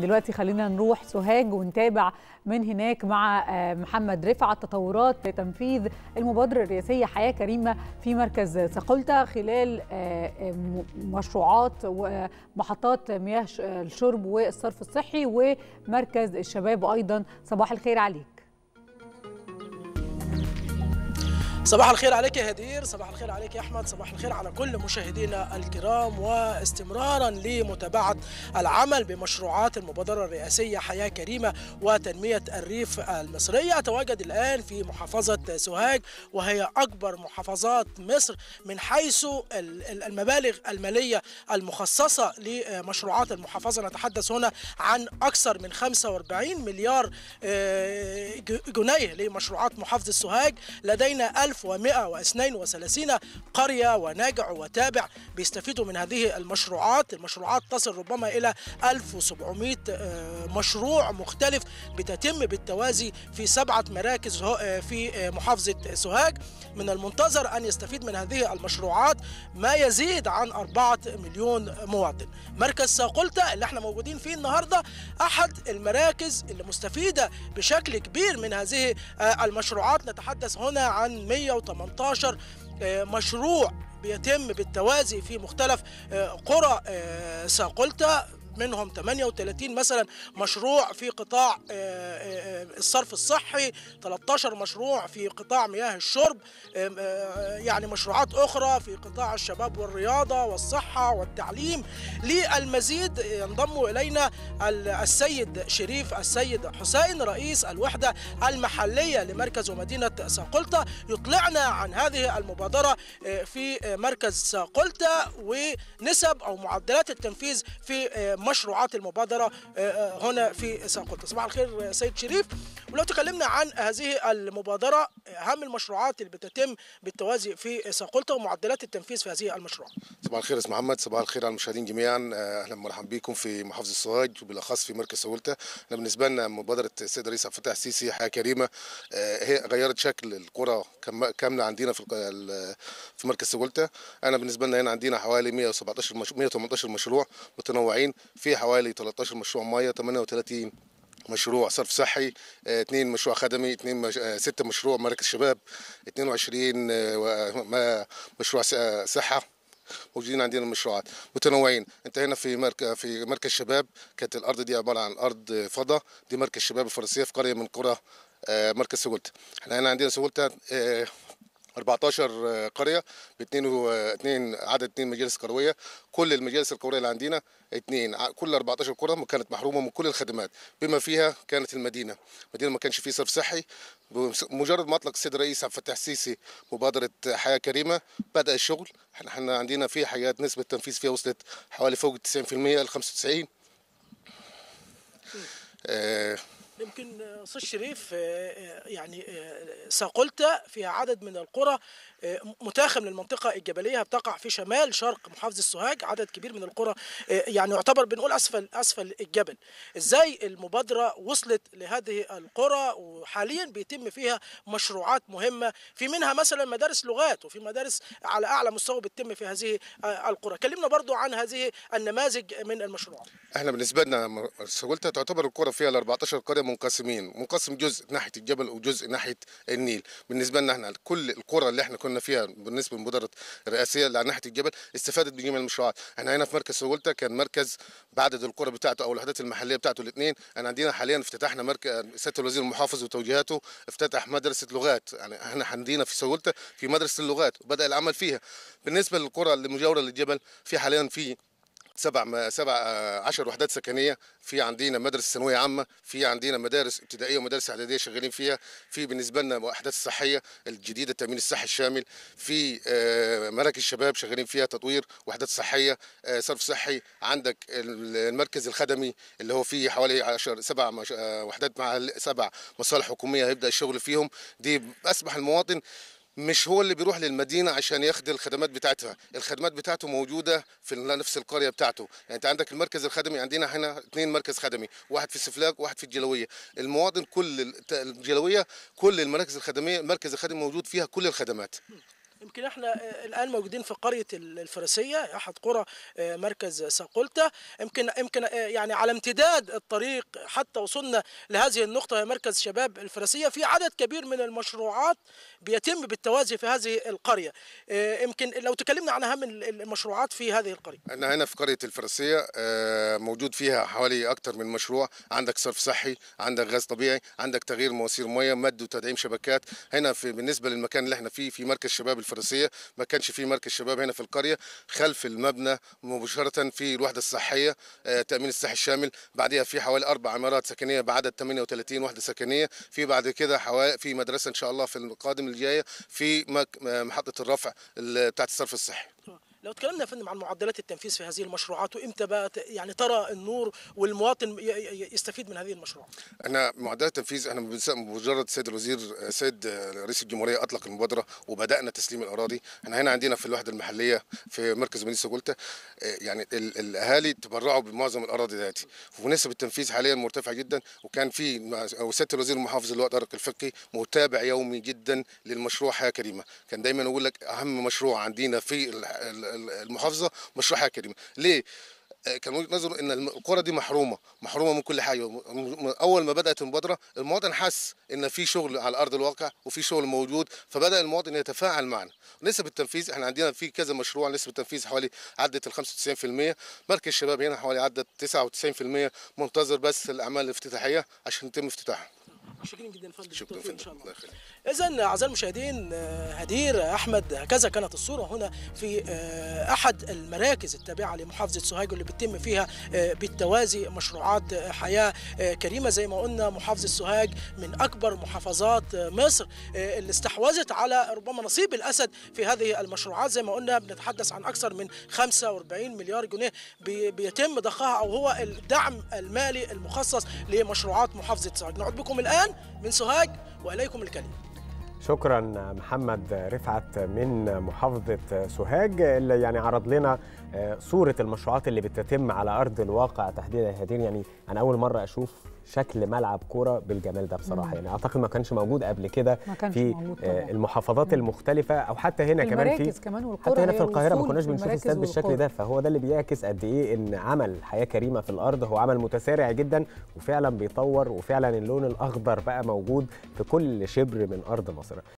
دلوقتي خلينا نروح سوهاج ونتابع من هناك مع آه، محمد رفعت تطورات تنفيذ المبادرة الرئاسية حياة كريمة في مركز سقلتا خلال آه، آه، مشروعات ومحطات مياه الشرب والصرف الصحي ومركز الشباب أيضا صباح الخير عليك صباح الخير عليك يا هدير صباح الخير عليك يا احمد صباح الخير على كل مشاهدينا الكرام واستمرارا لمتابعه العمل بمشروعات المبادره الرئاسيه حياه كريمه وتنميه الريف المصريه اتواجد الان في محافظه سوهاج وهي اكبر محافظات مصر من حيث المبالغ الماليه المخصصه لمشروعات المحافظه نتحدث هنا عن اكثر من 45 مليار آه، جنيه لمشروعات محافظه سوهاج لدينا 1132 قرية وناجع وتابع بيستفيدوا من هذه المشروعات المشروعات تصل ربما إلى 1700 آه، مشروع مختلف بتتم بالتوازي في سبعة مراكز آه، في آه، محافظة سوهاج من المنتظر أن يستفيد من هذه المشروعات ما يزيد عن 4 مليون مواطن مركز ساقلتا اللي احنا موجودين فيه النهاردة أحد المراكز اللي مستفيدة بشكل كبير من هذه المشروعات نتحدث هنا عن 100 118 آه، مشروع بيتم بالتوازي في مختلف آه، قرى آه، ساقلتا منهم 38 مثلا مشروع في قطاع آه، آه، آه، الصرف الصحي 13 مشروع في قطاع مياه الشرب يعني مشروعات أخرى في قطاع الشباب والرياضة والصحة والتعليم للمزيد ينضم إلينا السيد شريف السيد حسين رئيس الوحدة المحلية لمركز ومدينة صقلطة يطلعنا عن هذه المبادرة في مركز صقلطة ونسب أو معدلات التنفيذ في مشروعات المبادرة آه، آه، هنا في ساقطة صباح الخير آه، سيد شريف ولو تكلمنا عن هذه المبادرة أهم المشروعات اللي بتتم بالتوازي في ساقلطة ومعدلات التنفيذ في هذه المشروع صباح الخير اسم محمد صباح الخير على المشاهدين جميعا أهلا ومرحبا بكم في محافظة السوهاج وبالأخص في مركز سولتا بالنسبة لنا مبادرة السيد الرئيس عبد الفتاح السيسي حياة كريمة هي غيرت شكل القرى كاملة عندنا في في مركز سولتا أنا بالنسبة لنا هنا عندنا حوالي 117 118 مشروع متنوعين في حوالي 13 مشروع ميه 38 مشروع صرف صحي اثنين آه، مشروع خدمي اثنين مش... آه، ستة مشروع مركز شباب 22 آه، مشروع صحة موجودين عندنا المشروعات متنوعين انت هنا في مرك... في مركز شباب كانت الارض دي عباره عن ارض فضاء دي مركز شباب الفرنسيه في قريه من قرى مركز سهولته احنا هنا عندنا سهولته 14 قريه ب 2 2 عدد 2 مجالس قرويه كل المجالس القرويه اللي عندنا 2 كل 14 قرى كانت محرومه من كل الخدمات بما فيها كانت المدينه المدينه ما كانش فيه صرف صحي مجرد ما اطلق السيد الرئيس عبد الفتاح السيسي مبادره حياه كريمه بدا الشغل احنا عندنا في حاجات نسبه التنفيذ فيها وصلت حوالي فوق 90% ل 95 آه يمكن استاذ شريف آه، آه، يعني آه، ساقلتا فيها عدد من القرى آه، متاخم للمنطقة الجبلية بتقع في شمال شرق محافظة السوهاج عدد كبير من القرى آه، يعني يعتبر بنقول أسفل أسفل الجبل إزاي المبادرة وصلت لهذه القرى وحاليا بيتم فيها مشروعات مهمة في منها مثلا مدارس لغات وفي مدارس على أعلى مستوى بتتم في هذه آه، القرى كلمنا برضو عن هذه النماذج من المشروعات احنا بالنسبة لنا سهولتها تعتبر القرى فيها ال 14 قرية منقسمين منقسم جزء ناحية الجبل وجزء ناحية النيل بالنسبه لنا احنا كل القرى اللي احنا كنا فيها بالنسبه للمبادره الرئاسيه اللي على ناحيه الجبل استفادت بجميع المشروعات احنا هنا في مركز سولتا كان مركز بعدد القرى بتاعته او الوحدات المحليه بتاعته الاثنين انا عندنا حاليا افتتحنا مركز سياده الوزير المحافظ وتوجيهاته افتتح مدرسه لغات يعني احنا عندنا في سولتا في مدرسه اللغات وبدا العمل فيها بالنسبه للقرى المجاوره للجبل في حاليا في سبع سبع آه، عشر وحدات سكنيه في عندنا مدرسه ثانويه عامه في عندنا مدارس ابتدائيه ومدارس اعداديه شغالين فيها في بالنسبه لنا وحدات الصحيه الجديده التامين الصحي الشامل في آه، مراكز شباب شغالين فيها تطوير وحدات صحيه آه، صرف صحي عندك المركز الخدمي اللي هو فيه حوالي 10 سبع وحدات مع سبع مصالح حكوميه هيبدا الشغل فيهم دي اصبح المواطن مش هو اللي بيروح للمدينه عشان ياخد الخدمات بتاعتها الخدمات بتاعته موجوده في نفس القريه بتاعته يعني انت عندك المركز الخدمي عندنا هنا اثنين مركز خدمي واحد في السفلاق واحد في الجلويه المواطن كل الجلويه كل المراكز الخدميه المركز الخدمي موجود فيها كل الخدمات يمكن احنا آه، الان موجودين في قريه الفرسيه احد قرى آه، مركز ساقولتا يمكن يمكن آه، يعني على امتداد الطريق حتى وصلنا لهذه النقطه هي مركز شباب الفرسيه في عدد كبير من المشروعات بيتم بالتوازي في هذه القريه يمكن لو تكلمنا عن اهم المشروعات في هذه القريه انا هنا في قريه الفرسيه موجود فيها حوالي اكثر من مشروع عندك صرف صحي عندك غاز طبيعي عندك تغيير مواسير ميه مد وتدعيم شبكات هنا في بالنسبه للمكان اللي احنا فيه في مركز شباب الفرنسيه ما كانش في مركز شباب هنا في القريه خلف المبنى مباشره في الوحده الصحيه آه، تامين الصحي الشامل بعدها في حوالي اربع عمارات سكنيه بعدد 38 وحده سكنيه في بعد كده حوالي في مدرسه ان شاء الله في القادم الجايه في آه، محطه الرفع بتاعت الصرف الصحي طيب. لو تكلمنا يا فندم عن معدلات التنفيذ في هذه المشروعات وامتى بقى يعني ترى النور والمواطن يستفيد من هذه المشروعات؟ احنا معدلات التنفيذ احنا مجرد السيد الوزير السيد رئيس الجمهوريه اطلق المبادره وبدانا تسليم الاراضي، احنا هنا عندنا في الوحده المحليه في مركز مدينه آه، سجولتا يعني الاهالي تبرعوا بمعظم الاراضي ذاتي ونسب التنفيذ حاليا مرتفعه جدا وكان في وسياده الوزير المحافظ اللي هو طارق الفقي متابع يومي جدا للمشروع حياه كريمه، كان دايما يقول لك اهم مشروع عندنا في المحافظه مشروع كريمه ليه آه، كان وجهه نظره ان القرى دي محرومه محرومه من كل حاجه اول ما بدات المبادره المواطن حس ان في شغل على ارض الواقع وفي شغل موجود فبدا المواطن يتفاعل معنا نسب التنفيذ احنا عندنا في كذا مشروع نسب التنفيذ حوالي عدت ال 95% مركز الشباب هنا حوالي عدت 99% منتظر بس الاعمال الافتتاحيه عشان يتم افتتاحها شكرا جدا فندم شكرا فندم ان شاء الله اذا اعزائي المشاهدين هدير احمد هكذا كانت الصوره هنا في آه، احد المراكز التابعه لمحافظه سوهاج اللي بتتم فيها آه، بالتوازي مشروعات حياه آه، كريمه زي ما قلنا محافظه سوهاج من اكبر محافظات مصر اللي استحوذت على ربما نصيب الاسد في هذه المشروعات زي ما قلنا بنتحدث عن اكثر من 45 مليار جنيه بيتم ضخها او هو الدعم المالي المخصص لمشروعات محافظه سوهاج نعود بكم الان من سوهاج واليكم الكلمه شكرا محمد رفعت من محافظة سوهاج اللي يعني عرض لنا آه، صورة المشروعات اللي بتتم على أرض الواقع تحديدا هذين يعني أنا أول مرة أشوف شكل ملعب كوره بالجمال ده بصراحه مم. يعني اعتقد ما كانش موجود قبل كده في موجود آه، المحافظات مم. المختلفه او حتى هنا كمان في كمان حتى هنا في القاهره ما كناش بنشوف استاد بالشكل ده فهو ده اللي بيعكس قد ايه ان عمل حياه كريمه في الارض هو عمل متسارع جدا وفعلا بيطور وفعلا اللون الاخضر بقى موجود في كل شبر من ارض مصر